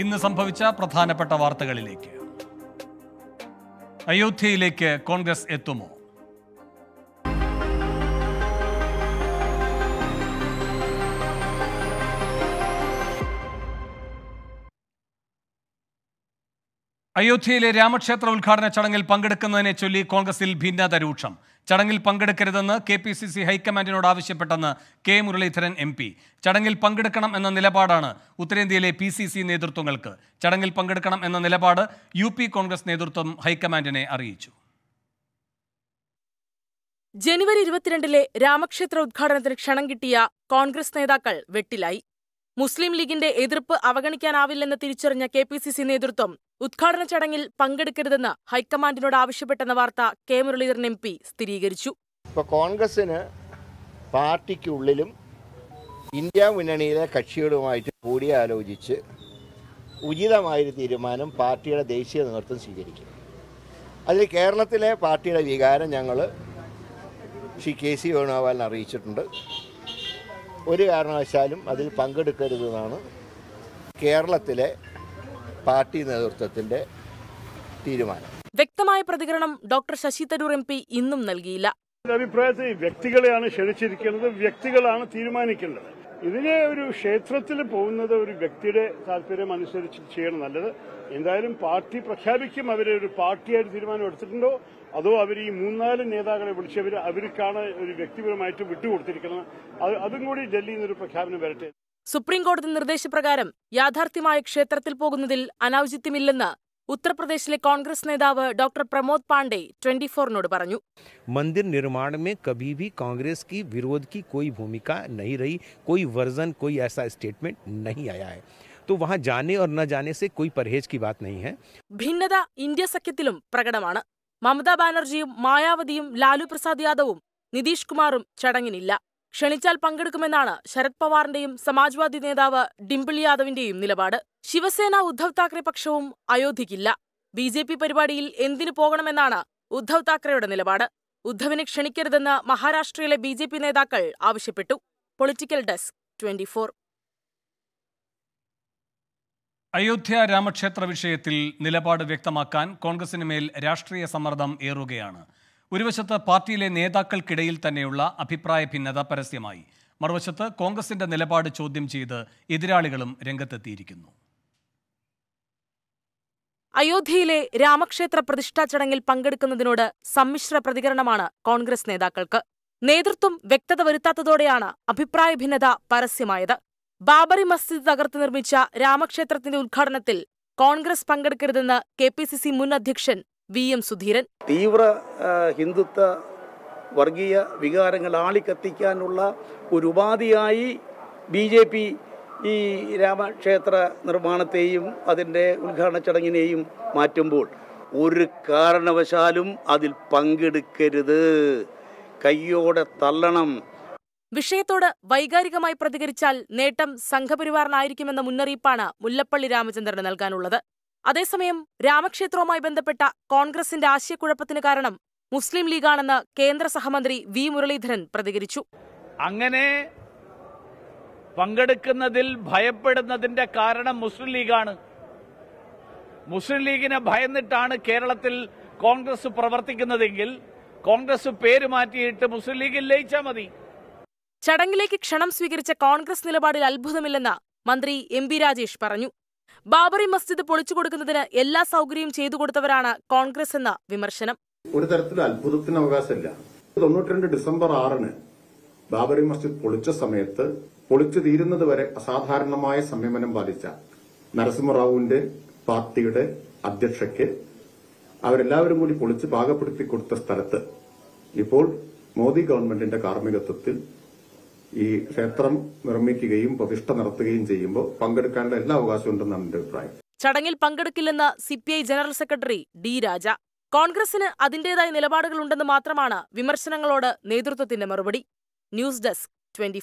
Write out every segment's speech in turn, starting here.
ഇന്ന് സംഭവിച്ച പ്രധാനപ്പെട്ട വാർത്തകളിലേക്ക് അയോധ്യയിലേക്ക് കോൺഗ്രസ് എത്തുമോ അയോധ്യയിലെ രാമക്ഷേത്ര ഉദ്ഘാടന ചടങ്ങിൽ പങ്കെടുക്കുന്നതിനെ ചൊല്ലി കോൺഗ്രസിൽ ഭിന്നത രൂക്ഷം ചടങ്ങിൽ പങ്കെടുക്കരുതെന്ന് കെ പി സി സി ഹൈക്കമാൻഡിനോട് ആവശ്യപ്പെട്ടെന്ന് കെ മുരളീധരൻ എം പി ചടങ്ങിൽ പങ്കെടുക്കണം എന്ന നിലപാടാണ് ഉത്തരേന്ത്യയിലെ പി സി സി നേതൃത്വങ്ങൾക്ക് ചടങ്ങിൽ പങ്കെടുക്കണം എന്ന നിലപാട് യു പി കോൺഗ്രസ് നേതൃത്വം ഹൈക്കമാൻഡിനെ അറിയിച്ചു ജനുവരി ഇരുപത്തിരണ്ടിലെ രാമക്ഷേത്ര ഉദ്ഘാടനത്തിന് ക്ഷണം കിട്ടിയ കോൺഗ്രസ് നേതാക്കൾ വെട്ടിലായി മുസ്ലിം ലീഗിന്റെ എതിർപ്പ് അവഗണിക്കാനാവില്ലെന്ന് തിരിച്ചറിഞ്ഞ കെ പി സി സി നേതൃത്വം ഉദ്ഘാടന ചടങ്ങിൽ പങ്കെടുക്കരുതെന്ന് ഹൈക്കമാൻഡിനോട് ആവശ്യപ്പെട്ടെന്ന വാർത്ത കെ മുരളീധരൻ എം പി സ്ഥിരീകരിച്ചു ഇപ്പൊ കോൺഗ്രസിന് പാർട്ടിക്കുള്ളിലും ഇന്ത്യ മുന്നണിയിലെ കക്ഷികളുമായിട്ട് കൂടിയാലോചിച്ച് ഉചിതമായൊരു തീരുമാനം പാർട്ടിയുടെ ദേശീയ നേതൃത്വം സ്വീകരിക്കും അതിൽ കേരളത്തിലെ പാർട്ടിയുടെ വികാരം ഞങ്ങൾ ശ്രീ കെ സി വേണുഗോപാലിനെ അറിയിച്ചിട്ടുണ്ട് ഒരു കാരണവശാലും അതിൽ പങ്കെടുക്കരുതെന്നാണ് കേരളത്തിലെ പാർട്ടി നേതൃത്വത്തിന്റെ തീരുമാനം വ്യക്തമായ പ്രതികരണം doctor Shashi Tharoor M P ഇന്നും നൽകിയില്ല അഭിപ്രായത്തിൽ വ്യക്തികളെയാണ് ക്ഷണിച്ചിരിക്കുന്നത് വ്യക്തികളാണ് തീരുമാനിക്കേണ്ടത് ഇതിനെ ഒരു ക്ഷേത്രത്തിൽ പോകുന്നത് ഒരു വ്യക്തിയുടെ താല്പര്യം അനുസരിച്ച് ചെയ്യണം നല്ലത് എന്തായാലും പാർട്ടി പ്രഖ്യാപിക്കും അവരെ ഒരു പാർട്ടിയായിട്ട് തീരുമാനം എടുത്തിട്ടുണ്ടോ അതോ അവർ ഈ മൂന്നാല് നേതാക്കളെ വിളിച്ചവർ അവർക്കാണ് ഒരു വ്യക്തിപരമായിട്ട് വിട്ടുകൊടുത്തിരിക്കുന്നത് അതും കൂടി ഡൽഹിയിൽ നിന്നൊരു പ്രഖ്യാപനം വരട്ടെ സുപ്രീംകോടതി നിർദ്ദേശപ്രകാരം യാഥാർത്ഥ്യമായ ക്ഷേത്രത്തിൽ പോകുന്നതിൽ അനൌചിത്യമില്ലെന്ന് ഉത്തർപ്രദേശിലെ കോൺഗ്രസ് നേതാവ് ഡോക്ടർ പ്രമോദ് പാണ്ഡെ ട്വന്റി ഫോറിനോട് പറഞ്ഞു മന്ദിർ निर्माण में कभी भी कांग्रेस की विरोध की कोई भूमिका नहीं रही कोई वर्जन कोई ऐसा स्टेटमेंट नहीं आया है तो वहां जाने और न जाने से कोई परहेज की बात ഭിന്നത ഇന്ത്യ സഖ്യത്തിലും പ്രകടമാണ് മമതാ ബാനർജിയും മായാവതിയും ലാലു പ്രസാദ് യാദവും നിതീഷ് കുമാറും ചടങ്ങിനില്ല ക്ഷണിച്ചാൽ പങ്കെടുക്കുമെന്നാണ് ശരത് പവാറിന്റെയും സമാജ്വാദി നേതാവ് ഡിംപിൾ യാദവിന്റെയും നിലപാട് ശിവസേന ഉദ്ധവ് താക്കറെ പക്ഷവും അയോധ്യയ്ക്കില്ല ബി ജെ പി പരിപാടിയിൽ എന്തിനു പോകണമെന്നാണ് ഉദ്ധവ് താക്കറെയുടെ നിലപാട് ഉദ്ധവിനെ ക്ഷണിക്കരുതെന്ന് മഹാരാഷ്ട്രയിലെ ബി ജെ പി നേതാക്കൾ ആവശ്യപ്പെട്ടു പൊളിറ്റിക്കൽ ഡെസ്ക് ട്വന്റി അയോധ്യ രാമക്ഷേത്ര വിഷയത്തിൽ നിലപാട് വ്യക്തമാക്കാൻ കോൺഗ്രസിന് മേൽ രാഷ്ട്രീയ സമ്മർദ്ദം ഏറുകയാണ് ഒരു വശത്ത് പാർട്ടിയിലെ നേതാക്കൾക്കിടയിൽ തന്നെയുള്ള അഭിപ്രായ ഭിന്നത പരസ്യമായി മറുവശത്ത് കോൺഗ്രസിന്റെ നിലപാട് ചോദ്യം ചെയ്ത് എതിരാളികളും രംഗത്തെത്തിയിരിക്കുന്നു അയോധ്യയിലെ രാമക്ഷേത്ര പ്രതിഷ്ഠാ ചടങ്ങിൽ പങ്കെടുക്കുന്നതിനോട് സമ്മിശ്ര പ്രതികരണമാണ് കോൺഗ്രസ് നേതാക്കൾക്ക് നേതൃത്വം വ്യക്തത വരുത്താത്തതോടെയാണ് അഭിപ്രായ ഭിന്നത പരസ്യമായത് ബാബറി മസ്ജിദ് തകർത്ത് നിർമ്മിച്ച രാമക്ഷേത്രത്തിന്റെ ഉദ്ഘാടനത്തിൽ കോൺഗ്രസ് പങ്കെടുക്കരുതെന്ന് കെ പി സി സി മുൻ അധ്യക്ഷൻ വി എം സുധീരൻ തീവ്ര ഹിന്ദുത്വ വർഗീയ വികാരങ്ങൾ ആളിക്കത്തിക്കാനുള്ള ഒരു ഉപാധിയായി ബി ജെ പി ഈ രാമക്ഷേത്ര നിർമ്മാണത്തെയും അതിൻ്റെ ഉദ്ഘാടന ചടങ്ങിനെയും മാറ്റുമ്പോൾ ഒരു കാരണവശാലും അതിൽ പങ്കെടുക്കരുത് കയ്യോടെ തള്ളണം വിഷയത്തോട് വൈകാരികമായി പ്രതികരിച്ചാൽ നേട്ടം സംഘപരിവാറിനായിരിക്കുമെന്ന മുന്നറിയിപ്പാണ് മുല്ലപ്പള്ളി രാമചന്ദ്രന് നൽകാനുള്ളത് അതേസമയം രാമക്ഷേത്രവുമായി ബന്ധപ്പെട്ട കോൺഗ്രസിന്റെ ആശയക്കുഴപ്പത്തിന് കാരണം മുസ്ലിം ലീഗാണെന്ന് കേന്ദ്ര സഹമന്ത്രി വി മുരളീധരൻ പ്രതികരിച്ചു അങ്ങനെ പങ്കെടുക്കുന്നതിൽ ഭയപ്പെടുന്നതിന്റെ കാരണം മുസ്ലിം ലീഗാണ് മുസ്ലിം ലീഗിനെ ഭയന്നിട്ടാണ് കേരളത്തിൽ കോൺഗ്രസ് പ്രവർത്തിക്കുന്നതെങ്കിൽ കോൺഗ്രസ് പേര് മാറ്റിയിട്ട് മുസ്ലിം ലീഗിൽ ലയിച്ചാൽ മതി ചടങ്ങിലേക്ക് ക്ഷണം സ്വീകരിച്ച കോൺഗ്രസ് നിലപാടിൽ അത്ഭുതമില്ലെന്ന് മന്ത്രി എം രാജേഷ് പറഞ്ഞു ബാബറി മസ്ജിദ് പൊളിച്ചു കൊടുക്കുന്നതിന് എല്ലാ സൗകര്യവും ചെയ്തു കൊടുത്തവരാണ് കോൺഗ്രസ് എന്ന വിമർശനം ഒരു തരത്തിലും അത്ഭുതത്തിന് അവകാശമില്ല തൊണ്ണൂറ്റിരണ്ട് ഡിസംബർ ആറിന് ബാബറി മസ്ജിദ് പൊളിച്ച സമയത്ത് പൊളിച്ചു തീരുന്നത് വരെ അസാധാരണമായ സംയമനം പാലിച്ച നരസിംഹറാവുവിന്റെ പാർട്ടിയുടെ അധ്യക്ഷയ്ക്ക് അവരെല്ലാവരും കൂടി പൊളിച്ച് പാകപ്പെടുത്തി കൊടുത്ത സ്ഥലത്ത് ഇപ്പോൾ മോദി ഗവൺമെന്റിന്റെ കാർമ്മികത്വത്തിൽ ഈ ക്ഷേത്രം നിർമ്മിക്കുകയും പ്രതിഷ്ഠ നടത്തുകയും ചെയ്യുമ്പോൾ പങ്കെടുക്കാനുള്ള എല്ലാ അവകാശവും ഉണ്ടെന്നാണ് എന്റെ അഭിപ്രായം ചടങ്ങിൽ പങ്കെടുക്കില്ലെന്ന് CPI general secretary D Raja കോൺഗ്രസിന് അതിന്റേതായ നിലപാടുകൾ ഉണ്ടെന്ന് മാത്രമാണ് വിമർശനങ്ങളോട് നേതൃത്വത്തിന്റെ മറുപടി ന്യൂസ് ഡെസ്ക് ട്വന്റി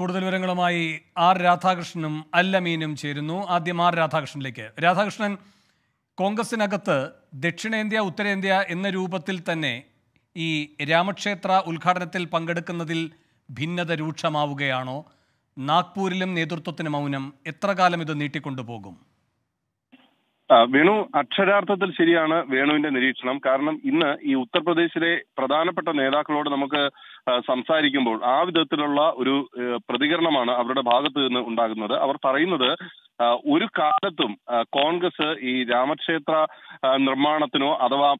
കൂടുതൽ വിവരങ്ങളുമായി ആർ രാധാകൃഷ്ണനും അല്ലമീനും ചേരുന്നു ആദ്യം ആർ രാധാകൃഷ്ണനിലേക്ക് രാധാകൃഷ്ണൻ കോൺഗ്രസിനകത്ത് ദക്ഷിണേന്ത്യ ഉത്തരേന്ത്യ എന്ന രൂപത്തിൽ തന്നെ ഈ രാമക്ഷേത്ര ഉദ്ഘാടനത്തിൽ പങ്കെടുക്കുന്നതിൽ ഭിന്നത രൂക്ഷമാവുകയാണോ നാഗ്പൂരിലും നേതൃത്വത്തിന് മൗനം എത്ര കാലം ഇത് നീട്ടിക്കൊണ്ടുപോകും വേണു അക്ഷരാർത്ഥത്തിൽ ശരിയാണ് വേണുവിന്റെ നിരീക്ഷണം കാരണം ഇന്ന് ഈ ഉത്തർപ്രദേശിലെ പ്രധാനപ്പെട്ട നേതാക്കളോട് നമുക്ക് സംസാരിക്കുമ്പോൾ ആ വിധത്തിലുള്ള ഒരു പ്രതികരണമാണ് അവരുടെ ഭാഗത്ത് നിന്ന് ഉണ്ടാകുന്നത് അവർ പറയുന്നത് ഒരു കാലത്തും കോൺഗ്രസ് ഈ രാമക്ഷേത്ര നിർമ്മാണത്തിനോ അഥവാ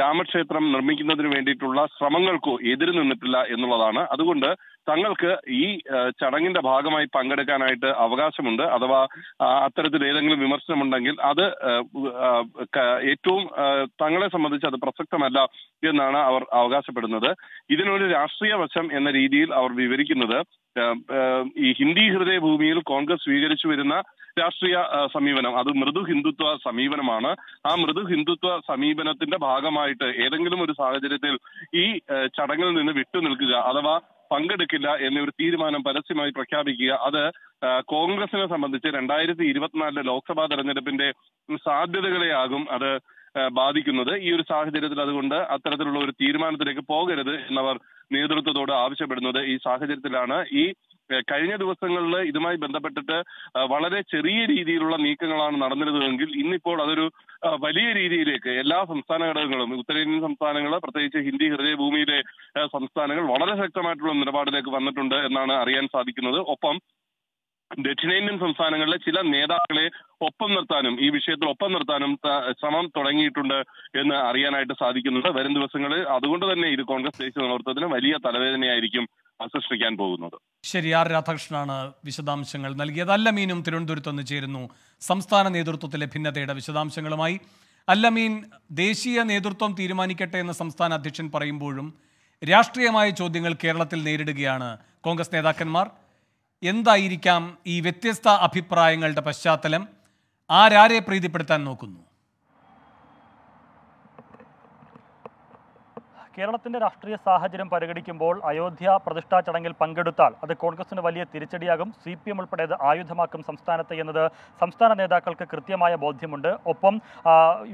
രാമക്ഷേത്രം നിർമ്മിക്കുന്നതിന് വേണ്ടിയിട്ടുള്ള ശ്രമങ്ങൾക്കോ എതിര് നിന്നിട്ടില്ല എന്നുള്ളതാണ് അതുകൊണ്ട് തങ്ങൾക്ക് ഈ ചടങ്ങിന്റെ ഭാഗമായി പങ്കെടുക്കാനായിട്ട് അവകാശമുണ്ട് അഥവാ അത്തരത്തിൽ ഏതെങ്കിലും വിമർശനമുണ്ടെങ്കിൽ അത് ഏറ്റവും തങ്ങളെ സംബന്ധിച്ച് അത് പ്രസക്തമല്ല എന്നാണ് അവർ അവകാശപ്പെടുന്നത് ഇതിനൊരു രാഷ്ട്രീയ വശം എന്ന രീതിയിൽ അവർ വിവരിക്കുന്നത് ഈ ഹിന്ദി ഹൃദയ ഭൂമിയിൽ കോൺഗ്രസ് സ്വീകരിച്ചു വരുന്ന രാഷ്ട്രീയ സമീപനം അത് മൃദു ഹിന്ദുത്വ സമീപനമാണ് ആ മൃദു ഹിന്ദുത്വ സമീപനത്തിന്റെ ഭാഗമായിട്ട് ഏതെങ്കിലും ഒരു സാഹചര്യത്തിൽ ഈ ചടങ്ങിൽ നിന്ന് വിട്ടുനിൽക്കുക അഥവാ പങ്കെടുക്കില്ല എന്നൊരു തീരുമാനം പരസ്യമായി പ്രഖ്യാപിക്കുക അത് കോൺഗ്രസിനെ സംബന്ധിച്ച് രണ്ടായിരത്തി ഇരുപത്തിനാലിലെ ലോക്സഭാ തെരഞ്ഞെടുപ്പിന്റെ സാധ്യതകളെയാകും അത് ബാധിക്കുന്നത് ഈ ഒരു സാഹചര്യത്തിൽ അതുകൊണ്ട് അത്തരത്തിലുള്ള ഒരു തീരുമാനത്തിലേക്ക് പോകരുത് എന്നവർ നേതൃത്വത്തോട് ആവശ്യപ്പെടുന്നത് ഈ സാഹചര്യത്തിലാണ് ഈ കഴിഞ്ഞ ദിവസങ്ങളിൽ ഇതുമായി ബന്ധപ്പെട്ടിട്ട് വളരെ ചെറിയ രീതിയിലുള്ള നീക്കങ്ങളാണ് നടന്നിരുന്നതെങ്കിൽ ഇന്നിപ്പോൾ അതൊരു വലിയ രീതിയിലേക്ക് എല്ലാ സംസ്ഥാന ഘടകങ്ങളും ഉത്തരേന്ത്യൻ സംസ്ഥാനങ്ങൾ പ്രത്യേകിച്ച് ഹിന്ദി ഹൃദയഭൂമിയിലെ സംസ്ഥാനങ്ങൾ വളരെ ശക്തമായിട്ടുള്ള നിലപാടിലേക്ക് വന്നിട്ടുണ്ട് എന്നാണ് അറിയാൻ സാധിക്കുന്നത് ഒപ്പം ദക്ഷിണേന്ത്യൻ സംസ്ഥാനങ്ങളിലെ ചില നേതാക്കളെ ഒപ്പം നിർത്താനും ഈ വിഷയത്തിൽ ഒപ്പം നിർത്താനും ശ്രമം തുടങ്ങിയിട്ടുണ്ട് എന്ന് അറിയാനായിട്ട് സാധിക്കുന്നുണ്ട് വരും ദിവസങ്ങളിൽ അതുകൊണ്ട് തന്നെ ഇത് കോൺഗ്രസ് ദേശീയ നേതൃത്വത്തിന് വലിയ തലവേദനയായിരിക്കും സൃഷ്ടിക്കാൻ പോകുന്നത് ശരി ആർ രാധാകൃഷ്ണനാണ് വിശദാംശങ്ങൾ നൽകിയത് അല്ലമീനും തിരുവനന്തപുരത്ത് നിന്ന് ചേരുന്നു സംസ്ഥാന നേതൃത്വത്തിലെ ഭിന്നതയുടെ വിശദാംശങ്ങളുമായി അല്ലമീൻ ദേശീയ നേതൃത്വം തീരുമാനിക്കട്ടെ എന്ന് സംസ്ഥാന അധ്യക്ഷൻ പറയുമ്പോഴും രാഷ്ട്രീയമായ ചോദ്യങ്ങൾ കേരളത്തിൽ നേരിടുകയാണ് കോൺഗ്രസ് നേതാക്കന്മാർ എന്തായിരിക്കാം ഈ വ്യത്യസ്ത അഭിപ്രായങ്ങളുടെ പശ്ചാത്തലം ആരാരെ പ്രീതിപ്പെടുത്താൻ നോക്കുന്നു കേരളത്തിന്റെ രാഷ്ട്രീയ സാഹചര്യം പരിഗണിക്കുമ്പോൾ അയോധ്യ പ്രതിഷ്ഠാ ചടങ്ങിൽ പങ്കെടുത്താൽ അത് കോൺഗ്രസിന് വലിയ തിരിച്ചടിയാകും സി പി എം ഉൾപ്പെടെ അത് ആയുധമാക്കും സംസ്ഥാനത്തെ എന്നത് സംസ്ഥാന നേതാക്കൾക്ക് കൃത്യമായ ബോധ്യമുണ്ട് ഒപ്പം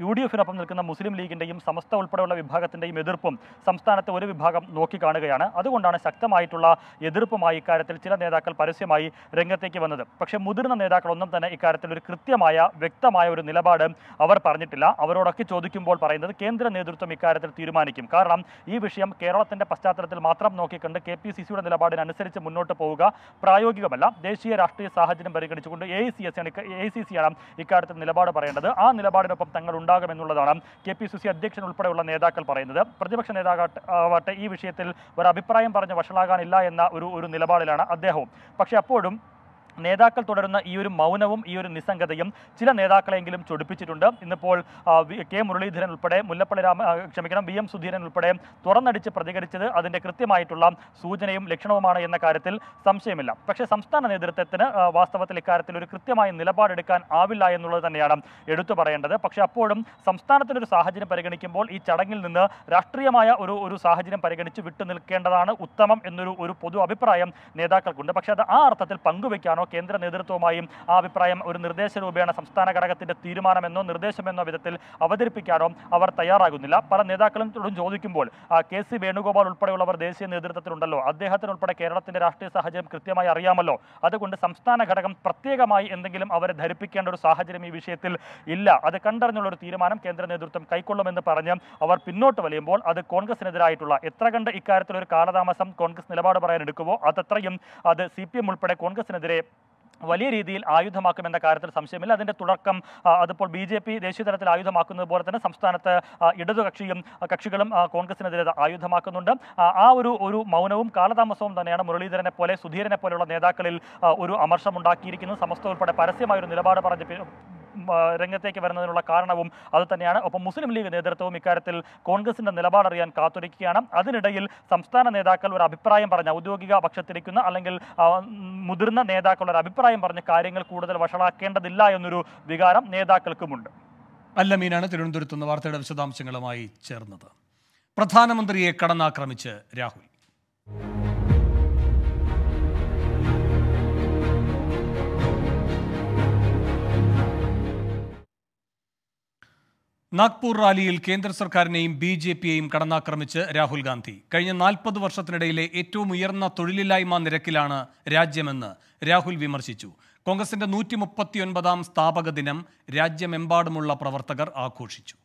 യു ഡി എഫിനൊപ്പം നിൽക്കുന്ന മുസ്ലിം ലീഗിന്റെയും സമസ്ത ഉൾപ്പെടെയുള്ള വിഭാഗത്തിന്റെയും എതിർപ്പും സംസ്ഥാനത്തെ ഒരു വിഭാഗം നോക്കിക്കാണുകയാണ് അതുകൊണ്ടാണ് ശക്തമായിട്ടുള്ള എതിർപ്പുമായി ഇക്കാര്യത്തിൽ ചില നേതാക്കൾ പരസ്യമായി രംഗത്തേക്ക് വന്നത് പക്ഷേ മുതിർന്ന നേതാക്കളൊന്നും തന്നെ ഇക്കാര്യത്തിൽ ഒരു കൃത്യമായ വ്യക്തമായ ഒരു നിലപാട് അവർ പറഞ്ഞിട്ടില്ല അവരോടൊക്കെ ചോദിക്കുമ്പോൾ പറയുന്നത് കേന്ദ്ര നേതൃത്വം ഇക്കാര്യത്തിൽ തീരുമാനിക്കും കാരണം ഈ വിഷയം കേരളത്തിന്റെ പശ്ചാത്തലത്തിൽ മാത്രം നോക്കിക്കൊണ്ട് കെ പി സി സിയുടെ നിലപാടിനനുസരിച്ച് മുന്നോട്ട് പോവുക പ്രായോഗികമല്ല ദേശീയ രാഷ്ട്രീയ സാഹചര്യം പരിഗണിച്ചുകൊണ്ട് എ സി എസ് ആണ് എ സി ആണ് ഇക്കാര്യത്തിൽ നിലപാട് പറയേണ്ടത് ആ നിലപാടിനൊപ്പം തങ്ങൾ ഉണ്ടാകുമെന്നുള്ളതാണ് കെ പി സി സി അധ്യക്ഷൻ ഉൾപ്പെടെയുള്ള നേതാക്കൾ പറയുന്നത് പ്രതിപക്ഷ നേതാവാട്ടെ ഈ വിഷയത്തിൽ ഒരു അഭിപ്രായം പറഞ്ഞ് വഷളാകാനില്ല എന്ന ഒരു ഒരു നിലപാടിലാണ് അദ്ദേഹവും പക്ഷേ അപ്പോഴും നേതാക്കൾ തുടരുന്ന ഈ ഒരു മൗനവും ഈ ഒരു നിസ്സംഗതയും ചില നേതാക്കളെങ്കിലും ചൊടിപ്പിച്ചിട്ടുണ്ട് ഇന്നിപ്പോൾ കെ മുരളീധരൻ ഉൾപ്പെടെ മുല്ലപ്പള്ളി രാമ ക്ഷമിക്കണം വി എം സുധീരൻ ഉൾപ്പെടെ തുറന്നടിച്ച് പ്രതികരിച്ചത് അതിൻ്റെ കൃത്യമായിട്ടുള്ള സൂചനയും ലക്ഷണവുമാണ് എന്ന കാര്യത്തിൽ സംശയമില്ല പക്ഷേ സംസ്ഥാന നേതൃത്വത്തിന് വാസ്തവത്തിൽ ഇക്കാര്യത്തിൽ ഒരു കൃത്യമായ നിലപാടെടുക്കാൻ ആവില്ല എന്നുള്ളത് തന്നെയാണ് എടുത്തു പറയേണ്ടത് പക്ഷേ അപ്പോഴും സംസ്ഥാനത്തിനൊരു ഒരു സാഹചര്യം പരിഗണിക്കുമ്പോൾ ഈ ചടങ്ങിൽ നിന്ന് രാഷ്ട്രീയമായ ഒരു ഒരു സാഹചര്യം പരിഗണിച്ച് വിട്ടു നിൽക്കേണ്ടതാണ് ഉത്തമം എന്നൊരു ഒരു പൊതു അഭിപ്രായം നേതാക്കൾക്കുണ്ട് പക്ഷേ അത് ആ അർത്ഥത്തിൽ പങ്കുവയ്ക്കാനോ തീരുമാനമാണോ കേന്ദ്ര നേതൃത്വവുമായും ആ അഭിപ്രായം ഒരു നിർദ്ദേശ രൂപേണ സംസ്ഥാന ഘടകത്തിന്റെ തീരുമാനമെന്നോ നിർദ്ദേശമെന്നോ വിധത്തിൽ അവതരിപ്പിക്കാനോ അവർ തയ്യാറാകുന്നില്ല പല നേതാക്കളും ചോദിക്കുമ്പോൾ കെ സി വേണുഗോപാൽ ഉൾപ്പെടെയുള്ളവർ ദേശീയ നേതൃത്വത്തിലുണ്ടല്ലോ അദ്ദേഹത്തിനുൾപ്പെടെ കേരളത്തിന്റെ രാഷ്ട്രീയ സാഹചര്യം കൃത്യമായി അറിയാമല്ലോ അതുകൊണ്ട് സംസ്ഥാന ഘടകം പ്രത്യേകമായി എന്തെങ്കിലും അവരെ ധരിപ്പിക്കേണ്ട ഒരു സാഹചര്യം ഈ വിഷയത്തിൽ ഇല്ല അത് കണ്ടറിഞ്ഞുള്ള ഒരു തീരുമാനം കേന്ദ്ര നേതൃത്വം കൈക്കൊള്ളുമെന്ന് പറഞ്ഞ് അവർ പിന്നോട്ട് വലിയുമ്പോൾ അത് കോൺഗ്രസിനെതിരായിട്ടുള്ള എത്ര കണ്ട് ഇക്കാര്യത്തിൽ ഒരു കാലതാമസം കോൺഗ്രസ് നിലപാട് പറയാൻ എടുക്കുമോ അതത്രയും അത് സി പി എം ഉൾപ്പെടെ കോൺഗ്രസിനെതിരെ വലിയ രീതിയിൽ ആയുധമാക്കുമെന്ന കാര്യത്തിൽ സംശയമില്ല അതിൻ്റെ തുടക്കം അതിപ്പോൾ ബി ജെ പി ദേശീയ തലത്തിൽ ആയുധമാക്കുന്നത് പോലെ തന്നെ സംസ്ഥാനത്ത് ഇടതുകക്ഷിയും കക്ഷികളും കോൺഗ്രസിനെതിരെ ആയുധമാക്കുന്നുണ്ട് ആ ഒരു ഒരു മൗനവും കാലതാമസവും തന്നെയാണ് മുരളീധരനെ പോലെ സുധീരനെ പോലെയുള്ള നേതാക്കളിൽ ഒരു അമർഷം ഉണ്ടാക്കിയിരിക്കുന്നത് സമസ്ത ഉൾപ്പെടെ പരസ്യമായൊരു നിലപാട് പറഞ്ഞ് രംഗത്തേക്ക് വരുന്നതിനുള്ള കാരണവും അത് തന്നെയാണ് ഒപ്പം മുസ്ലിം ലീഗ് നേതൃത്വവും ഇക്കാര്യത്തിൽ കോൺഗ്രസിന്റെ നിലപാടറിയാൻ കാത്തിരിക്കുകയാണ് അതിനിടയിൽ സംസ്ഥാന നേതാക്കൾ ഒരു അഭിപ്രായം പറഞ്ഞ ഔദ്യോഗിക പക്ഷത്തിരിക്കുന്ന അല്ലെങ്കിൽ മുതിർന്ന നേതാക്കൾ ഒരു അഭിപ്രായം പറഞ്ഞ കാര്യങ്ങൾ കൂടുതൽ വഷളാക്കേണ്ടതില്ല എന്നൊരു വികാരം നേതാക്കൾക്കുമുണ്ട് അല്ല മീനാണ് തിരുവനന്തപുരത്ത് നിന്ന് വാർത്തയുടെ വിശദാംശങ്ങളുമായി ചേർന്നത് പ്രധാനമന്ത്രിയെ കടന്നാക്രമിച്ച് രാഹുൽ നാഗ്പൂർ റാലിയിൽ കേന്ദ്ര സർക്കാരിനെയും ബി ജെ പിയെയും കടന്നാക്രമിച്ച് രാഹുൽ ഗാന്ധി കഴിഞ്ഞ നാൽപ്പത് വർഷത്തിനിടയിലെ ഏറ്റവും ഉയർന്ന തൊഴിലില്ലായ്മ നിരക്കിലാണ് രാജ്യമെന്ന് രാഹുൽ വിമർശിച്ചു കോൺഗ്രസിന്റെ നൂറ്റി മുപ്പത്തിയൊൻപതാം സ്ഥാപക ദിനം രാജ്യമെമ്പാടുമുള്ള പ്രവർത്തകർ ആഘോഷിച്ചു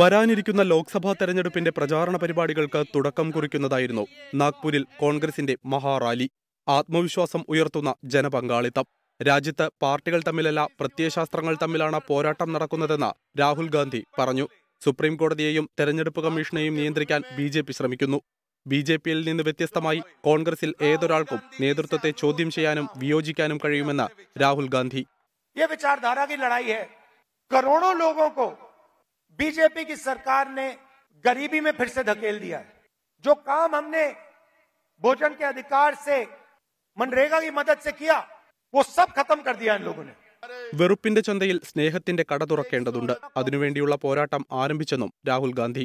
വരാനിരിക്കുന്ന ലോക്സഭാ തെരഞ്ഞെടുപ്പിന്റെ പ്രചാരണ പരിപാടികൾക്ക് തുടക്കം കുറിക്കുന്നതായിരുന്നു നാഗ്പൂരിൽ കോൺഗ്രസിന്റെ മഹാറാലി ആത്മവിശ്വാസം ഉയർത്തുന്ന ജനപങ്കാളിത്തം രാജ്യത്ത് പാർട്ടികൾ തമ്മിലല്ല പ്രത്യയശാസ്ത്രങ്ങൾ തമ്മിലാണ് പോരാട്ടം നടക്കുന്നതെന്ന് രാഹുൽ ഗാന്ധി പറഞ്ഞു സുപ്രീം കോടതിയെയും തെരഞ്ഞെടുപ്പ് കമ്മീഷനെയും നിയന്ത്രിക്കാൻ ബി ജെ പി ശ്രമിക്കുന്നു ബി ജെ പിയിൽ നിന്ന് വ്യത്യസ്തമായി കോൺഗ്രസിൽ ഏതൊരാൾക്കും നേതൃത്വത്തെ ചോദ്യം ചെയ്യാനും വിയോജിക്കാനും കഴിയുമെന്ന് രാഹുൽ ഗാന്ധി करोड़ों लोगों को बीजेपी की सरकार ने गरीबी में फिर से धकेल दिया जो काम हमने भोजन के अधिकार से मनरेगा की मदद से किया वो सब खत्म कर दिया इन लोगों ने വെറുപ്പിന്റെ ചന്തയിൽ സ്നേഹത്തിന്റെ കട തുറക്കേണ്ടതുണ്ട് അതിനുവേണ്ടിയുള്ള പോരാട്ടം ആരംഭിച്ചെന്നും രാഹുൽ ഗാന്ധി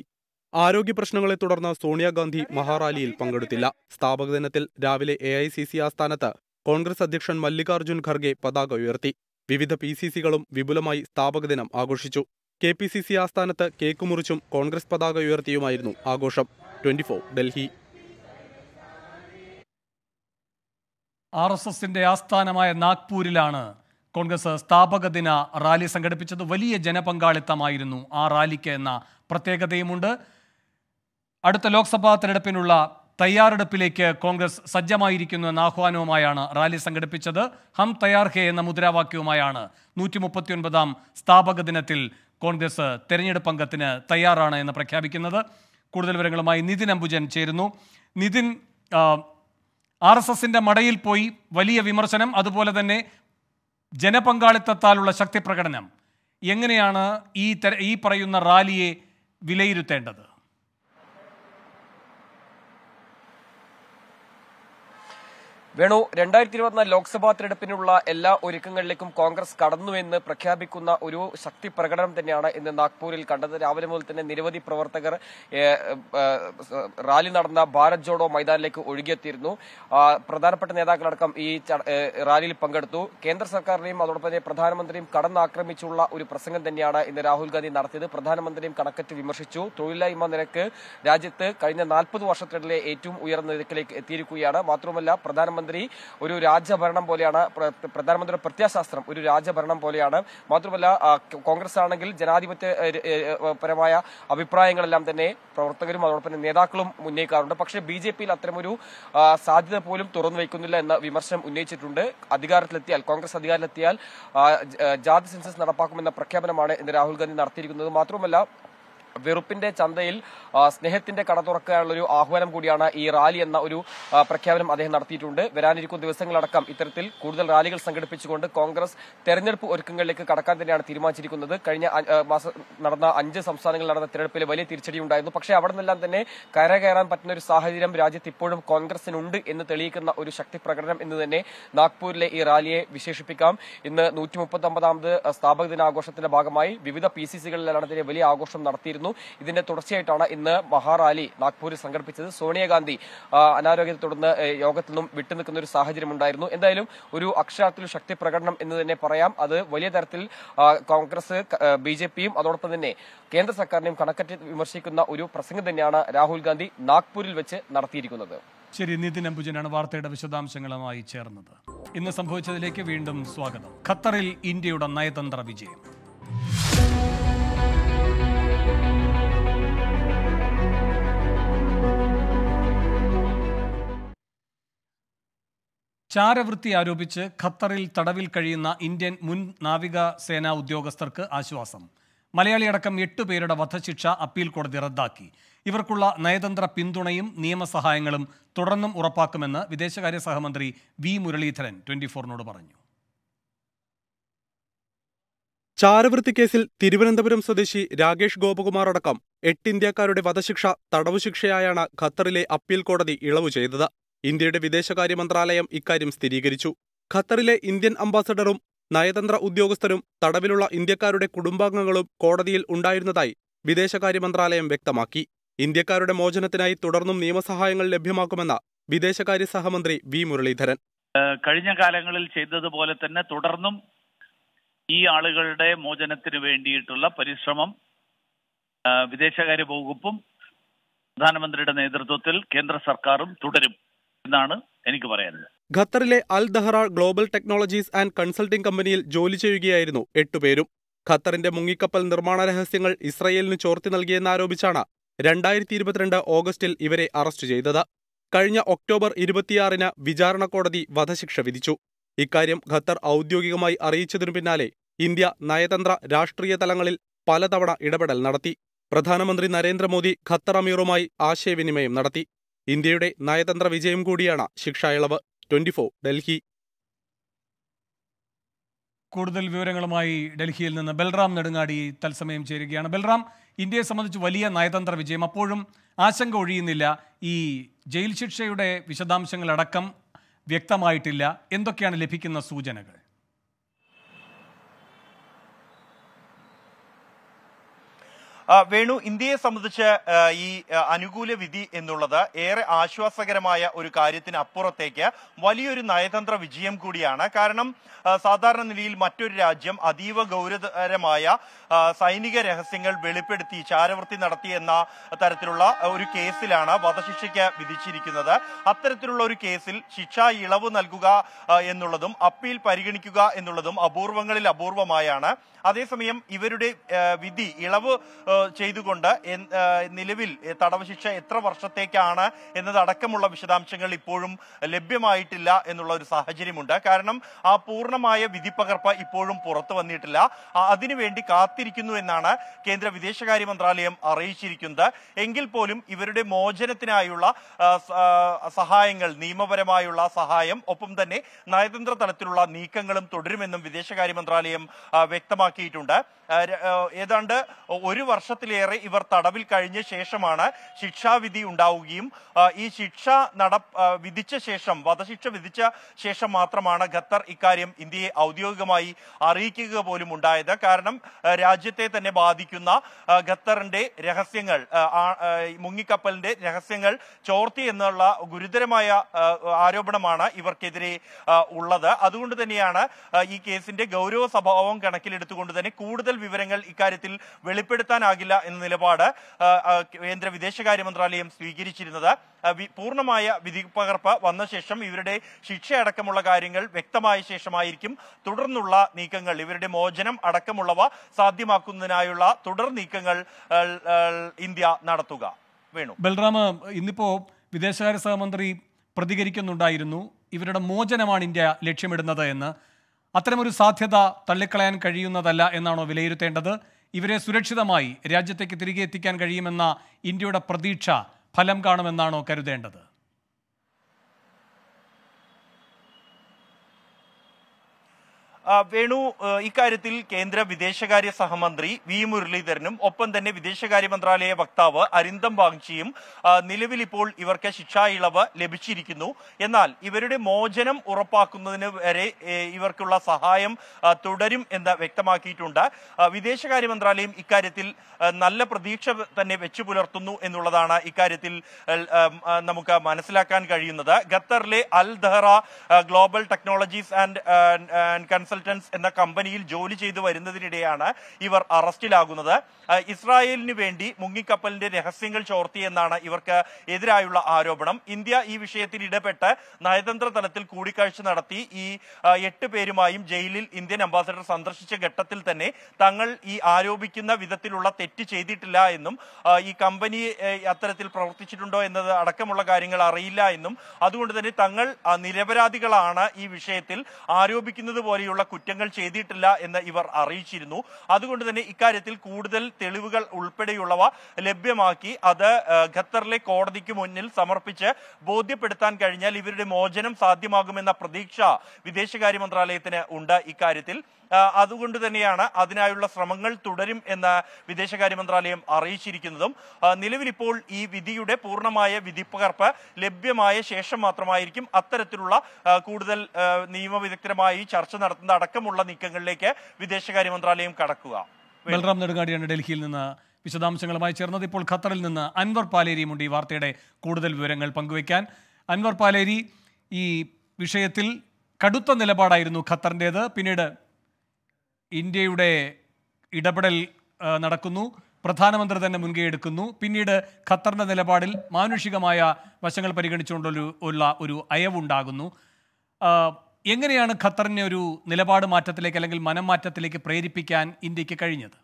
ആരോഗ്യ പ്രശ്നങ്ങളെ തുടർന്ന് സോണിയാഗാന്ധി മഹാറാലിയിൽ പങ്കെടുത്തില്ല സ്ഥാപക ദിനത്തിൽ രാവിലെ എ ഐ സി സി ആസ്ഥാനത്ത് കോൺഗ്രസ് അധ്യക്ഷൻ മല്ലികാർജ്ജുൻ ഖർഗെ പതാക ഉയർത്തി വിവിധ പി സി സികളും വിപുലമായി സ്ഥാപക ദിനം ആഘോഷിച്ചു കെ പി സി സി ആസ്ഥാനത്ത് കേക്കുമുറിച്ചും കോൺഗ്രസ് പതാക ഉയർത്തിയുമായിരുന്നു ആഘോഷം ട്വന്റി ഡൽഹി ആർ എസ് എസിൻ്റെ ആസ്ഥാനമായ നാഗ്പൂരിലാണ് കോൺഗ്രസ് സ്ഥാപക ദിന റാലി സംഘടിപ്പിച്ചത് വലിയ ജനപങ്കാളിത്തമായിരുന്നു ആ റാലിക്ക് എന്ന പ്രത്യേകതയുമുണ്ട് അടുത്ത ലോക്സഭാ തെരഞ്ഞെടുപ്പിനുള്ള തയ്യാറെടുപ്പിലേക്ക് കോൺഗ്രസ് സജ്ജമായിരിക്കുന്നു എന്ന ആഹ്വാനവുമായാണ് റാലി സംഘടിപ്പിച്ചത് ഹം തയ്യാർ ഹേ എന്ന മുദ്രാവാക്യവുമായാണ് നൂറ്റി മുപ്പത്തിയൊൻപതാം സ്ഥാപക ദിനത്തിൽ കോൺഗ്രസ് തെരഞ്ഞെടുപ്പ് അംഗത്തിന് തയ്യാറാണ് എന്ന് പ്രഖ്യാപിക്കുന്നത് കൂടുതൽ വിവരങ്ങളുമായി നിതിൻ അംബുജൻ ചേരുന്നു നിതിൻ ആർ എസ് എസിൻ്റെ മടയിൽ പോയി വലിയ വിമർശനം അതുപോലെ തന്നെ ജനപങ്കാളിത്തത്താലുള്ള ശക്തി പ്രകടനം എങ്ങനെയാണ് ഈ ഈ പറയുന്ന റാലിയെ വിലയിരുത്തേണ്ടത് വേണു രണ്ടായിരത്തി ഇരുപത്തിനാല് ലോക്സഭാ തെരഞ്ഞെടുപ്പിനുള്ള എല്ലാ ഒരുക്കങ്ങളിലേക്കും കോൺഗ്രസ് കടന്നുവെന്ന് പ്രഖ്യാപിക്കുന്ന ഒരു ശക്തി പ്രകടനം തന്നെയാണ് ഇന്ന് നാഗ്പൂരിൽ കണ്ടത് രാവിലെ മുതൽ തന്നെ നിരവധി പ്രവർത്തകർ റാലി നടന്ന ഭാരത് ജോഡോ മൈതാനിലേക്ക് ഒഴുകിയെത്തിയിരുന്നു പ്രധാനപ്പെട്ട നേതാക്കളടക്കം ഈ റാലിയിൽ പങ്കെടുത്തു കേന്ദ്ര സർക്കാരിനെയും അതോടൊപ്പം തന്നെ പ്രധാനമന്ത്രിയും കടന്നാക്രമിച്ചുള്ള ഒരു പ്രസംഗം തന്നെയാണ് ഇന്ന് രാഹുൽ ഗാന്ധി നടത്തിയത് പ്രധാനമന്ത്രിയും കണക്കറ്റ് വിമർശിച്ചു തൊഴിലില്ലായ്മ നിരക്ക് രാജ്യത്ത് കഴിഞ്ഞ നാൽപ്പത് വർഷത്തിനിടയിലെ ഏറ്റവും ഉയർന്ന നിരക്കിലേക്ക് എത്തിയിരിക്കുകയാണ് മാത്രമല്ല പ്രധാനമന്ത്രി പ്രധാനമന്ത്രി ഒരു രാജ്യഭരണം പോലെയാണ് പ്രധാനമന്ത്രിയുടെ പ്രത്യാശാസ്ത്രം ഒരു രാജ്യഭരണം പോലെയാണ് മാത്രമല്ല കോൺഗ്രസ് ആണെങ്കിൽ ജനാധിപത്യ പരമായ അഭിപ്രായങ്ങളെല്ലാം തന്നെ പ്രവർത്തകരും അതോടൊപ്പം തന്നെ നേതാക്കളും ഉന്നയിക്കാറുണ്ട് പക്ഷേ ബി ജെ പിയിൽ അത്തരമൊരു സാധ്യത പോലും തുറന്നു വയ്ക്കുന്നില്ല എന്ന വിമർശനം ഉന്നയിച്ചിട്ടുണ്ട് അധികാരത്തിലെത്തിയാൽ കോൺഗ്രസ് അധികാരത്തിലെത്തിയാൽ ജാതി സെൻസസ് നടപ്പാക്കുമെന്ന പ്രഖ്യാപനമാണ് ഇന്ന് രാഹുൽ ഗാന്ധി നടത്തിയിരിക്കുന്നത് മാത്രമല്ല വെറുപ്പിന്റെ ചന്തയിൽ സ്നേഹത്തിന്റെ കട തുറക്കാനുള്ള ഒരു ആഹ്വാനം കൂടിയാണ് ഈ റാലി എന്ന ഒരു പ്രഖ്യാപനം അദ്ദേഹം നടത്തിയിട്ടുണ്ട് വരാനിരിക്കുന്ന ദിവസങ്ങളടക്കം ഇത്തരത്തിൽ കൂടുതൽ റാലികൾ സംഘടിപ്പിച്ചുകൊണ്ട് കോൺഗ്രസ് തെരഞ്ഞെടുപ്പ് ഒരുക്കങ്ങളിലേക്ക് കടക്കാൻ തന്നെയാണ് തീരുമാനിച്ചിരിക്കുന്നത് കഴിഞ്ഞ മാസം നടന്ന അഞ്ച് സംസ്ഥാനങ്ങളിൽ നടന്ന തെരഞ്ഞെടുപ്പിൽ വലിയ തിരിച്ചടി ഉണ്ടായിരുന്നു പക്ഷേ അവിടെ നിന്നെല്ലാം തന്നെ കരകയറാൻ പറ്റുന്ന ഒരു സാഹചര്യം രാജ്യത്ത് ഇപ്പോഴും കോൺഗ്രസിനുണ്ട് എന്ന് തെളിയിക്കുന്ന ഒരു ശക്തി പ്രകടനം എന്ന് തന്നെ നാഗ്പൂരിലെ ഈ റാലിയെ വിശേഷിപ്പിക്കാം ഇന്ന് നൂറ്റി ഒമ്പതാമത് സ്ഥാപക ദിനാഘോഷത്തിന്റെ ഭാഗമായി വിവിധ പി സി സികളിലാണ് വലിയ ആഘോഷം നടത്തിയിരുന്നു ഉണ്ടായിരുന്നു ഇതിന്റെ തുടർച്ചയായിട്ടാണ് ഇന്ന് മഹാറാലി നാഗ്പൂരിൽ സംഘടിപ്പിച്ചത് സോണിയാഗാന്ധി അനാരോഗ്യത്തെ തുടർന്ന് യോഗത്തിൽ നിന്നും വിട്ടുനിൽക്കുന്ന ഒരു സാഹചര്യം ഉണ്ടായിരുന്നു എന്തായാലും ഒരു അക്ഷരത്തിൽ ശക്തി പ്രകടനം എന്ന് തന്നെ പറയാം അത് വലിയ തരത്തിൽ കോൺഗ്രസ് ബി ജെ പിയും അതോടൊപ്പം തന്നെ കേന്ദ്ര സർക്കാരിനെയും കണക്കറ്റ് വിമർശിക്കുന്ന ഒരു പ്രസംഗം തന്നെയാണ് രാഹുൽ ഗാന്ധി നാഗ്പൂരിൽ വെച്ച് നടത്തിയിരിക്കുന്നത് ശരി നിതിൻ അംബുജനാണ് വാർത്തയുടെ വിശദാംശങ്ങളുമായി ചേർന്നത് ഇന്ന് സംഭവിച്ചതിലേക്ക് വീണ്ടും സ്വാഗതം ഖത്തറിൽ ഇന്ത്യയുടെ നയതന്ത്ര വിജയം ചാരവൃത്തി ആരോപിച്ച് ഖത്തറിൽ തടവിൽ കഴിയുന്ന ഇന്ത്യൻ മുൻ നാവിക സേനാ ഉദ്യോഗസ്ഥർക്ക് ആശ്വാസം മലയാളിയടക്കം എട്ട് പേരുടെ വധശിക്ഷ അപ്പീൽ കോടതി റദ്ദാക്കി ഇവർക്കുള്ള നയതന്ത്ര പിന്തുണയും നിയമസഹായങ്ങളും തുടർന്നും ഉറപ്പാക്കുമെന്ന് വിദേശകാര്യ സഹമന്ത്രി വി മുരളീധരൻ ട്വന്റി ഫോറിനോട് പറഞ്ഞു ചാരവൃത്തി കേസിൽ തിരുവനന്തപുരം സ്വദേശി രാകേഷ് ഗോപകുമാർ അടക്കം എട്ട് ഇന്ത്യക്കാരുടെ വധശിക്ഷ തടവുശിക്ഷയായാണ് ഖത്തറിലെ അപ്പീൽ കോടതി ഇളവ് ചെയ്തത് ഇന്ത്യയുടെ വിദേശകാര്യ മന്ത്രാലയം ഇക്കാര്യം സ്ഥിരീകരിച്ചു ഖത്തറിലെ ഇന്ത്യൻ അംബാസഡറും നയതന്ത്ര ഉദ്യോഗസ്ഥരും തടവിലുള്ള ഇന്ത്യക്കാരുടെ കുടുംബാംഗങ്ങളും കോടതിയിൽ ഉണ്ടായിരുന്നതായി വിദേശകാര്യ മന്ത്രാലയം വ്യക്തമാക്കി ഇന്ത്യക്കാരുടെ മോചനത്തിനായി തുടർന്നും നിയമസഹായങ്ങൾ ലഭ്യമാക്കുമെന്ന വിദേശകാര്യ സഹമന്ത്രി വി മുരളീധരൻ കഴിഞ്ഞ കാലങ്ങളിൽ ചെയ്തതുപോലെ തന്നെ തുടർന്നും ഈ ആളുകളുടെ മോചനത്തിന് വേണ്ടിയിട്ടുള്ള പരിശ്രമം വിദേശകാര്യ വകുപ്പും പ്രധാനമന്ത്രിയുടെ നേതൃത്വത്തിൽ കേന്ദ്ര സർക്കാരും തുടരും എന്നാണ് എനിക്ക് പറയാനുള്ളത് ഖത്തറിലെ Al Dahra global technologies and consulting കമ്പനിയിൽ ജോലി ചെയ്യുകയായിരുന്നു എട്ടുപേരും ഖത്തറിന്റെ മുങ്ങിക്കപ്പൽ നിർമ്മാണ രഹസ്യങ്ങൾ ഇസ്രയേലിന് ചോർത്തി നൽകിയെന്നാരോപിച്ചാണ് രണ്ടായിരത്തി ഇരുപത്തിരണ്ട് ഓഗസ്റ്റിൽ ഇവരെ അറസ്റ്റ് ചെയ്തത് കഴിഞ്ഞ ഒക്ടോബർ ഇരുപത്തിയാറിന് വിചാരണ കോടതി വധശിക്ഷ വിധിച്ചു ഇക്കാര്യം ഖത്തർ ഔദ്യോഗികമായി അറിയിച്ചതിനു പിന്നാലെ ഇന്ത്യ നയതന്ത്ര രാഷ്ട്രീയ തലങ്ങളിൽ പലതവണ ഇടപെടൽ നടത്തി പ്രധാനമന്ത്രി നരേന്ദ്രമോദി ഖത്തർ അമീറുമായി ആശയവിനിമയം നടത്തി ഇന്ത്യയുടെ നയതന്ത്ര വിജയം കൂടിയാണ് ശിക്ഷാ ഇളവ് ട്വന്റി ഡൽഹി കൂടുതൽ വിവരങ്ങളുമായി ഡൽഹിയിൽ നിന്ന് ബൽറാം നെടുങ്ങാടി തത്സമയം ചേരുകയാണ് ബൽറാം ഇന്ത്യയെ സംബന്ധിച്ച് വലിയ നയതന്ത്ര വിജയം അപ്പോഴും ആശങ്ക ഒഴിയുന്നില്ല ഈ ജയിൽ ശിക്ഷയുടെ വിശദാംശങ്ങളടക്കം വ്യക്തമായിട്ടില്ല എന്തൊക്കെയാണ് ലഭിക്കുന്ന സൂചനകൾ വേണു ഇന്ത്യയെ സംബന്ധിച്ച് ഈ അനുകൂല വിധി എന്നുള്ളത് ഏറെ ആശ്വാസകരമായ ഒരു കാര്യത്തിന് അപ്പുറത്തേക്ക് വലിയൊരു നയതന്ത്ര വിജയം കൂടിയാണ് കാരണം സാധാരണ നിലയിൽ മറ്റൊരു രാജ്യം അതീവ ഗൗരവതരമായ സൈനിക രഹസ്യങ്ങൾ വെളിപ്പെടുത്തി ചാരവൃത്തി നടത്തി എന്ന തരത്തിലുള്ള ഒരു കേസിലാണ് വധശിക്ഷയ്ക്ക് വിധിച്ചിരിക്കുന്നത് അത്തരത്തിലുള്ള ഒരു കേസിൽ ശിക്ഷാ ഇളവ് നൽകുക എന്നുള്ളതും അപ്പീൽ പരിഗണിക്കുക എന്നുള്ളതും അപൂർവങ്ങളിൽ അപൂർവമായാണ് അതേസമയം ഇവരുടെ വിധി ഇളവ് ചെയ്തുകൊണ്ട് നിലവിൽ തടവ് ശിക്ഷ എത്ര വർഷത്തേക്കാണ് എന്നതടക്കമുള്ള വിശദാംശങ്ങൾ ഇപ്പോഴും ലഭ്യമായിട്ടില്ല എന്നുള്ള ഒരു സാഹചര്യമുണ്ട് കാരണം ആ പൂർണ്ണമായ വിധിപ്പകർപ്പ് ഇപ്പോഴും പുറത്തു വന്നിട്ടില്ല അതിനുവേണ്ടി കാത്തിരിക്കുന്നു എന്നാണ് കേന്ദ്ര വിദേശകാര്യ മന്ത്രാലയം അറിയിച്ചിരിക്കുന്നത് എങ്കിൽ പോലും ഇവരുടെ മോചനത്തിനായുള്ള സഹായങ്ങൾ നിയമപരമായുള്ള സഹായം ഒപ്പം തന്നെ നയതന്ത്ര തലത്തിലുള്ള നീക്കങ്ങളും തുടരുമെന്നും വിദേശകാര്യ മന്ത്രാലയം വ്യക്തമാക്കിയിട്ടുണ്ട് ഏതാണ്ട് ഒരു വർഷം വർഷത്തിലേറെ ഇവർ തടവിൽ കഴിഞ്ഞ ശേഷമാണ് ശിക്ഷാവിധി ഉണ്ടാവുകയും ഈ ശിക്ഷ നട വിധിച്ച ശേഷം വധശിക്ഷ വിധിച്ച ശേഷം മാത്രമാണ് ഖത്തർ ഇക്കാര്യം ഇന്ത്യയെ ഔദ്യോഗികമായി അറിയിക്കുക പോലും ഉണ്ടായത് കാരണം രാജ്യത്തെ തന്നെ ബാധിക്കുന്ന ഖത്തറിന്റെ രഹസ്യങ്ങൾ മുങ്ങിക്കപ്പലിന്റെ രഹസ്യങ്ങൾ ചോർത്തി എന്നുള്ള ഗുരുതരമായ ആരോപണമാണ് ഇവർക്കെതിരെ ഉള്ളത് അതുകൊണ്ട് തന്നെയാണ് ഈ കേസിന്റെ ഗൗരവ സ്വഭാവം കണക്കിലെടുത്തുകൊണ്ട് തന്നെ കൂടുതൽ വിവരങ്ങൾ ഇക്കാര്യത്തിൽ വെളിപ്പെടുത്താൻ ഉണ്ടാകില്ല എന്ന നിലപാട് കേന്ദ്ര വിദേശകാര്യ മന്ത്രാലയം സ്വീകരിച്ചിരുന്നത് പൂർണ്ണമായ പകർപ്പ് വന്ന ശേഷം ഇവരുടെ ശിക്ഷയടക്കമുള്ള കാര്യങ്ങൾ വ്യക്തമായ ശേഷമായിരിക്കും തുടർന്നുള്ള നീക്കങ്ങൾ ഇവരുടെ മോചനം അടക്കമുള്ളവ സാധ്യമാക്കുന്നതിനായുള്ള തുടർ നീക്കങ്ങൾ ഇന്ത്യ നടത്തുക വേണു ബൽറാം ഇന്നിപ്പോ വിദേശകാര്യ സഹമന്ത്രി പ്രതികരിക്കുന്നുണ്ടായിരുന്നു ഇവരുടെ മോചനമാണ് ഇന്ത്യ ലക്ഷ്യമിടുന്നത് എന്ന് അത്തരമൊരു സാധ്യത തള്ളിക്കളയാൻ കഴിയുന്നതല്ല എന്നാണോ വിലയിരുത്തേണ്ടത് ഇവരെ സുരക്ഷിതമായി രാജ്യത്തേക്ക് തിരികെ എത്തിക്കാൻ കഴിയുമെന്ന ഇന്ത്യയുടെ പ്രതീക്ഷ ഫലം കാണുമെന്നാണോ കരുതേണ്ടത് വേണു ഇക്കാര്യത്തിൽ കേന്ദ്ര വിദേശകാര്യ സഹമന്ത്രി വി മുരളീധരനും ഒപ്പം തന്നെ വിദേശകാര്യ മന്ത്രാലയ വക്താവ് അരിന്ദം വാങ്ചിയും നിലവിൽ ഇപ്പോൾ ഇവർക്ക് ശിക്ഷാ ഇളവ് ലഭിച്ചിരിക്കുന്നു എന്നാൽ ഇവരുടെ മോചനം ഉറപ്പാക്കുന്നതിന് വരെ ഇവർക്കുള്ള സഹായം തുടരും എന്ന് വ്യക്തമാക്കിയിട്ടുണ്ട് വിദേശകാര്യ മന്ത്രാലയം ഇക്കാര്യത്തിൽ നല്ല പ്രതീക്ഷ തന്നെ വെച്ചു പുലർത്തുന്നു എന്നുള്ളതാണ് ഇക്കാര്യത്തിൽ നമുക്ക് മനസ്സിലാക്കാൻ കഴിയുന്നത് ഖത്തറിലെ Al Dahra global technologies and consul consultants എന്ന കമ്പനിയിൽ ജോലി ചെയ്തു വരുന്നതിനിടെയാണ് ഇവർ അറസ്റ്റിലാകുന്നത് ഇസ്രായേലിന് വേണ്ടി മുങ്ങിക്കപ്പലിന്റെ രഹസ്യങ്ങൾ ചോർത്തി എന്നാണ് ഇവർക്ക് എതിരായുള്ള ആരോപണം ഇന്ത്യ ഈ വിഷയത്തിൽ ഇടപെട്ട് നയതന്ത്ര തലത്തിൽ കൂടിക്കാഴ്ച നടത്തി ഈ എട്ട് പേരുമായും ജയിലിൽ ഇന്ത്യൻ അംബാസഡർ സന്ദർശിച്ച ഘട്ടത്തിൽ തന്നെ തങ്ങൾ ഈ ആരോപിക്കുന്ന വിധത്തിലുള്ള തെറ്റ് ചെയ്തിട്ടില്ല എന്നും ഈ കമ്പനി അത്തരത്തിൽ പ്രവർത്തിച്ചിട്ടുണ്ടോ എന്നത് അടക്കമുള്ള കാര്യങ്ങൾ അറിയില്ല എന്നും അതുകൊണ്ട് തന്നെ തങ്ങൾ നിരപരാധികളാണ് ഈ വിഷയത്തിൽ ആരോപിക്കുന്നത് പോലെയുള്ള കുറ്റങ്ങൾ ചെയ്തിട്ടില്ല എന്ന് ഇവർ അറിയിച്ചിരുന്നു അതുകൊണ്ട് തന്നെ ഇക്കാര്യത്തിൽ കൂടുതൽ തെളിവുകൾ ഉൾപ്പെടെയുള്ളവ ലഭ്യമാക്കി അത് ഖത്തറിലെ കോടതിക്ക് മുന്നിൽ സമർപ്പിച്ച് ബോധ്യപ്പെടുത്താൻ കഴിഞ്ഞാൽ ഇവരുടെ മോചനം സാധ്യമാകുമെന്ന പ്രതീക്ഷ വിദേശകാര്യ മന്ത്രാലയത്തിന് ഉണ്ട് ഇക്കാര്യത്തിൽ അതുകൊണ്ട് തന്നെയാണ് അതിനായുള്ള ശ്രമങ്ങൾ തുടരും എന്ന് വിദേശകാര്യ മന്ത്രാലയം അറിയിച്ചിരിക്കുന്നതും നിലവിലിപ്പോൾ ഈ വിധിയുടെ പൂർണ്ണമായ വിധിപ്പകർപ്പ് ലഭ്യമായ ശേഷം മാത്രമായിരിക്കും അത്തരത്തിലുള്ള കൂടുതൽ നിയമവിദഗ്ധരുമായി ചർച്ച നടത്തുന്ന അടക്കമുള്ള നീക്കങ്ങളിലേക്ക് വിദേശകാര്യ മന്ത്രാലയം കടക്കുക ബൽറാം നെടുങ്ങാടിയാണ് ഡൽഹിയിൽ നിന്ന് വിശദാംശങ്ങളുമായി ചേർന്നത് ഇപ്പോൾ ഖത്തറിൽ നിന്ന് അൻവർ പാലേരിയുമുണ്ട് ഈ വാർത്തയുടെ കൂടുതൽ വിവരങ്ങൾ പങ്കുവയ്ക്കാൻ അൻവർ പാലേരി ഈ വിഷയത്തിൽ കടുത്ത നിലപാടായിരുന്നു ഖത്തറിൻ്റേത് പിന്നീട് ഇന്ത്യയുടെ ഇടപെടൽ നടക്കുന്നു പ്രധാനമന്ത്രി തന്നെ മുൻകൈ എടുക്കുന്നു പിന്നീട് ഖത്തറിൻ്റെ നിലപാടിൽ മാനുഷികമായ വശങ്ങൾ പരിഗണിച്ചുകൊണ്ടൊരു ഉള്ള ഒരു അയവുണ്ടാകുന്നു എങ്ങനെയാണ് ഖത്തറിനെ ഒരു നിലപാട് മാറ്റത്തിലേക്ക് അല്ലെങ്കിൽ മനം മാറ്റത്തിലേക്ക് പ്രേരിപ്പിക്കാൻ ഇന്ത്യക്ക് കഴിഞ്ഞത്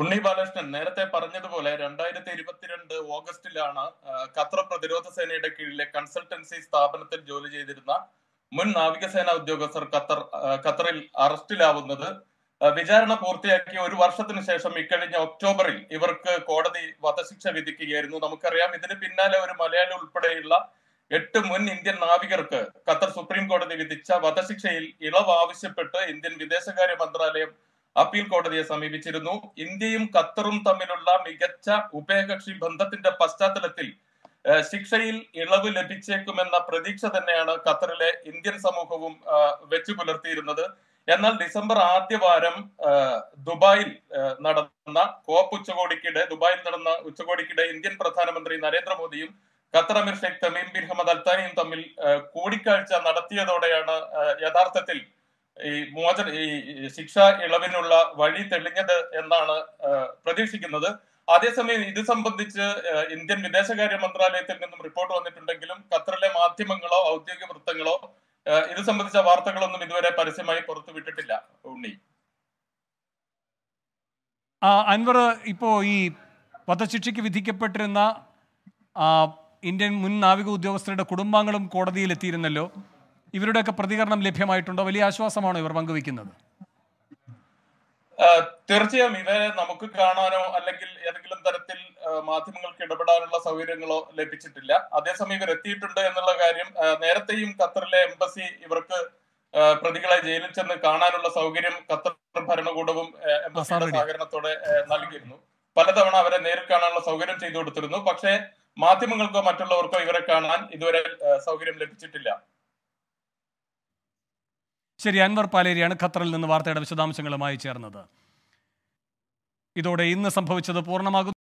ഉണ്ണി ബാലകൃഷ്ണൻ നേരത്തെ പറഞ്ഞതുപോലെ രണ്ടായിരത്തി ഇരുപത്തിരണ്ട് ഓഗസ്റ്റിലാണ് ഖത്തർ പ്രതിരോധ സേനയുടെ കീഴിലെ കൺസൾട്ടൻസി സ്ഥാപനത്തിൽ ജോലി ചെയ്തിരുന്ന മുൻ നാവികസേന ഉദ്യോഗസ്ഥർ ഖത്തർ ഖത്തറിൽ അറസ്റ്റിലാവുന്നത് വിചാരണ പൂർത്തിയാക്കിയ ഒരു വർഷത്തിന് ശേഷം ഇക്കഴിഞ്ഞ ഒക്ടോബറിൽ ഇവർക്ക് കോടതി വധശിക്ഷ വിധിക്കുകയായിരുന്നു നമുക്കറിയാം ഇതിന് പിന്നാലെ ഒരു മലയാളി ഉൾപ്പെടെയുള്ള എട്ട് മുൻ ഇന്ത്യൻ നാവികർക്ക് ഖത്തർ സുപ്രീം കോടതി വിധിച്ച വധശിക്ഷയിൽ ഇളവ് ആവശ്യപ്പെട്ട് ഇന്ത്യൻ വിദേശകാര്യ മന്ത്രാലയം അപ്പീൽ കോടതിയെ സമീപിച്ചിരുന്നു ഇന്ത്യയും ഖത്തറും തമ്മിലുള്ള മികച്ച ഉഭയകക്ഷി ബന്ധത്തിന്റെ പശ്ചാത്തലത്തിൽ ശിക്ഷയിൽ ഇളവ് ലഭിച്ചേക്കുമെന്ന പ്രതീക്ഷ തന്നെയാണ് ഖത്തറിലെ ഇന്ത്യൻ സമൂഹവും വെച്ചു പുലർത്തിയിരുന്നത് എന്നാൽ ഡിസംബർ ആദ്യവാരം ദുബായിൽ നടന്ന കോപ്പ് ഉച്ചകോടിക്കിടെ ദുബായിൽ നടന്ന ഉച്ചകോടിക്കിടെ ഇന്ത്യൻ പ്രധാനമന്ത്രി നരേന്ദ്രമോദിയും Qatar Amir Sheikh Tamim bin Hamad അൽത്താനിയും തമ്മിൽ കൂടിക്കാഴ്ച നടത്തിയതോടെയാണ് യഥാർത്ഥത്തിൽ ഈ മോചന ഈ ശിക്ഷ ഇളവിനുള്ള വഴി തെളിഞ്ഞത് എന്നാണ് പ്രതീക്ഷിക്കുന്നത് അതേസമയം ഇത് സംബന്ധിച്ച് ഇന്ത്യൻ വിദേശകാര്യ മന്ത്രാലയത്തിൽ നിന്നും റിപ്പോർട്ട് വന്നിട്ടുണ്ടെങ്കിലും ഖത്തറിലെ മാധ്യമങ്ങളോ ഔദ്യോഗിക വൃത്തങ്ങളോ ഇത് സംബന്ധിച്ച വാർത്തകളൊന്നും ഇതുവരെ പരസ്യമായി പുറത്തുവിട്ടിട്ടില്ല ഉണ്ണി അൻവർ ഇപ്പോ ഈ വധശിക്ഷയ്ക്ക് വിധിക്കപ്പെട്ടിരുന്ന ഇന്ത്യൻ മുൻ നാവിക ഉദ്യോഗസ്ഥരുടെ കുടുംബാംഗങ്ങളും കോടതിയിൽ എത്തിയിരുന്നല്ലോ ഇവരുടെയൊക്കെ പ്രതികരണം ലഭ്യമായിട്ടുണ്ടോ വലിയ ആശ്വാസമാണോ ഇവർ പങ്കുവയ്ക്കുന്നത് തീർച്ചയായും ഇവ നമുക്ക് കാണാനോ അല്ലെങ്കിൽ ഏതെങ്കിലും തരത്തിൽ മാധ്യമങ്ങൾക്ക് ഇടപെടാനുള്ള സൗകര്യങ്ങളോ ലഭിച്ചിട്ടില്ല അതേസമയം ഇവർ എത്തിയിട്ടുണ്ട് എന്നുള്ള കാര്യം നേരത്തെയും ഖത്തറിലെ എംബസി ഇവർക്ക് പ്രതികളെ ജയിലിൽ ചെന്ന് കാണാനുള്ള സൗകര്യം ഖത്തർ ഭരണകൂടവും എംബസിയുടെ സഹകരണത്തോടെ നൽകിയിരുന്നു പലതവണ അവരെ നേരിൽ കാണാനുള്ള സൗകര്യം ചെയ്തു കൊടുത്തിരുന്നു പക്ഷേ മാധ്യമങ്ങൾക്കോ മറ്റുള്ളവർക്കോ ഇവരെ കാണാൻ ഇതുവരെ സൗകര്യം ലഭിച്ചിട്ടില്ല ശരി അൻവർ പാലേരിയാണ് ഖത്തറിൽ നിന്ന് വാർത്തയുടെ വിശദാംശങ്ങളുമായി ചേർന്നത് ഇതോടെ ഇന്ന് സംഭവിച്ചത് പൂർണ്ണമാകും